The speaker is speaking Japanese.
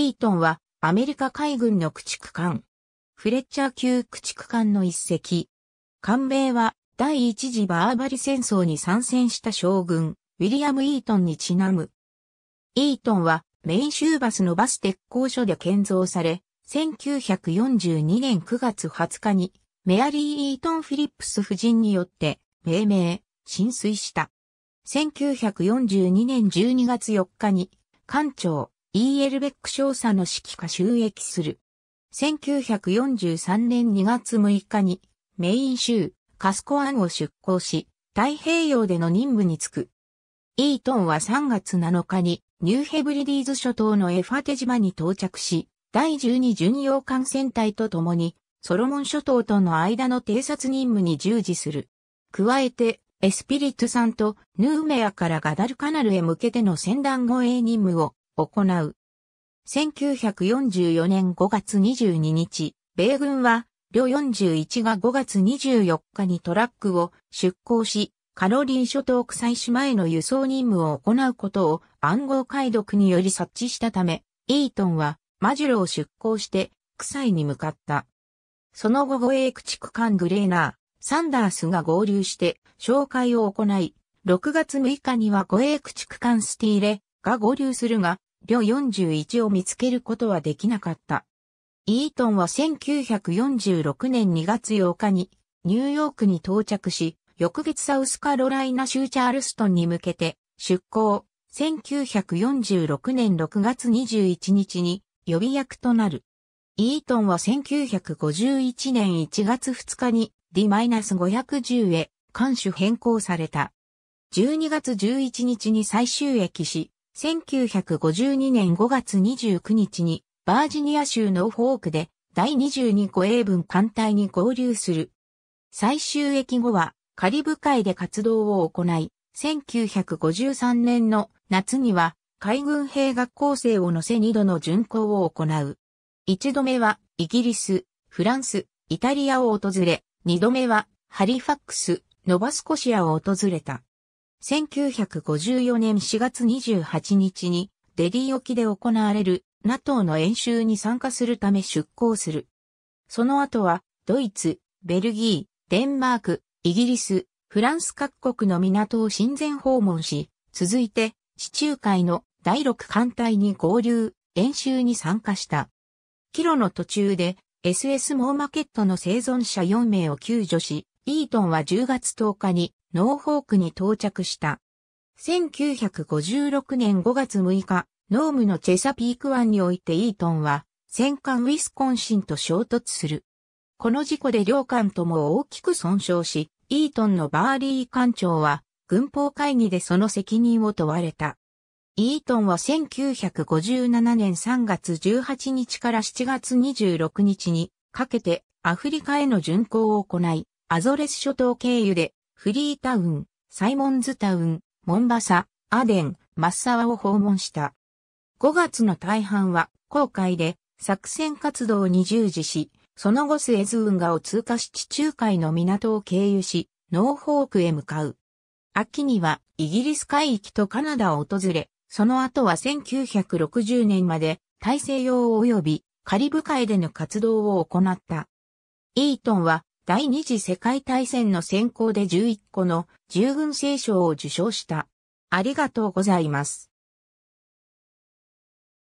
イートンはアメリカ海軍の駆逐艦。フレッチャー級駆逐艦の一隻。艦名は第一次バーバリ戦争に参戦した将軍、ウィリアム・イートンにちなむ。イートンはメイン州バスのバス鉄工所で建造され、1942年9月20日にメアリー・イートン・フィリップス夫人によって命名、浸水した。1942年12月4日に艦長、イーエルベック少佐の指揮下収益する。1943年2月6日にメイン州カスコアンを出港し、太平洋での任務に就く。イートンは3月7日にニューヘブリディーズ諸島のエファテ島に到着し、第12巡洋艦船隊と共にソロモン諸島との間の偵察任務に従事する。加えて、エスピリットさんとヌーメアからガダルカナルへ向けての船団護衛任務を行う。1944年5月22日、米軍は、両41が5月24日にトラックを出港し、カロリー諸島草石前の輸送任務を行うことを暗号解読により察知したため、イートンはマジュロを出港して臭いに向かった。その後護衛駆逐艦グレーナー、サンダースが合流して紹介を行い、6月6日には護衛駆逐艦スティーレ、が合流するが、両41を見つけることはできなかった。イートンは1946年2月8日にニューヨークに到着し、翌月サウスカロライナ州チャールストンに向けて出港、1946年6月21日に予備役となる。イートンは1951年1月2日に D-510 へ艦種変更された。12月11日に最終駅し、1952年5月29日にバージニア州ノーフォークで第22護衛軍艦隊に合流する。最終役後はカリブ海で活動を行い、1953年の夏には海軍兵学校生を乗せ2度の巡航を行う。1度目はイギリス、フランス、イタリアを訪れ、2度目はハリファックス、ノバスコシアを訪れた。1954年4月28日にデリー沖で行われる NATO の演習に参加するため出港する。その後はドイツ、ベルギー、デンマーク、イギリス、フランス各国の港を親善訪問し、続いて地中海の第6艦隊に合流、演習に参加した。キロの途中で SS モーマケットの生存者4名を救助し、イートンは10月10日にノーホークに到着した。1956年5月6日、ノームのチェサピーク湾においてイートンは、戦艦ウィスコンシンと衝突する。この事故で両艦とも大きく損傷し、イートンのバーリー艦長は、軍法会議でその責任を問われた。イートンは1957年3月18日から7月26日にかけてアフリカへの巡航を行い、アゾレス諸島経由でフリータウン、サイモンズタウン、モンバサ、アデン、マッサワを訪問した。5月の大半は、航海で作戦活動に従事し、その後スエズ運河を通過し地中海の港を経由し、ノーホークへ向かう。秋にはイギリス海域とカナダを訪れ、その後は1960年まで大西洋及びカリブ海での活動を行った。イートンは第二次世界大戦の選考で11個の従軍聖賞を受賞した。ありがとうございます。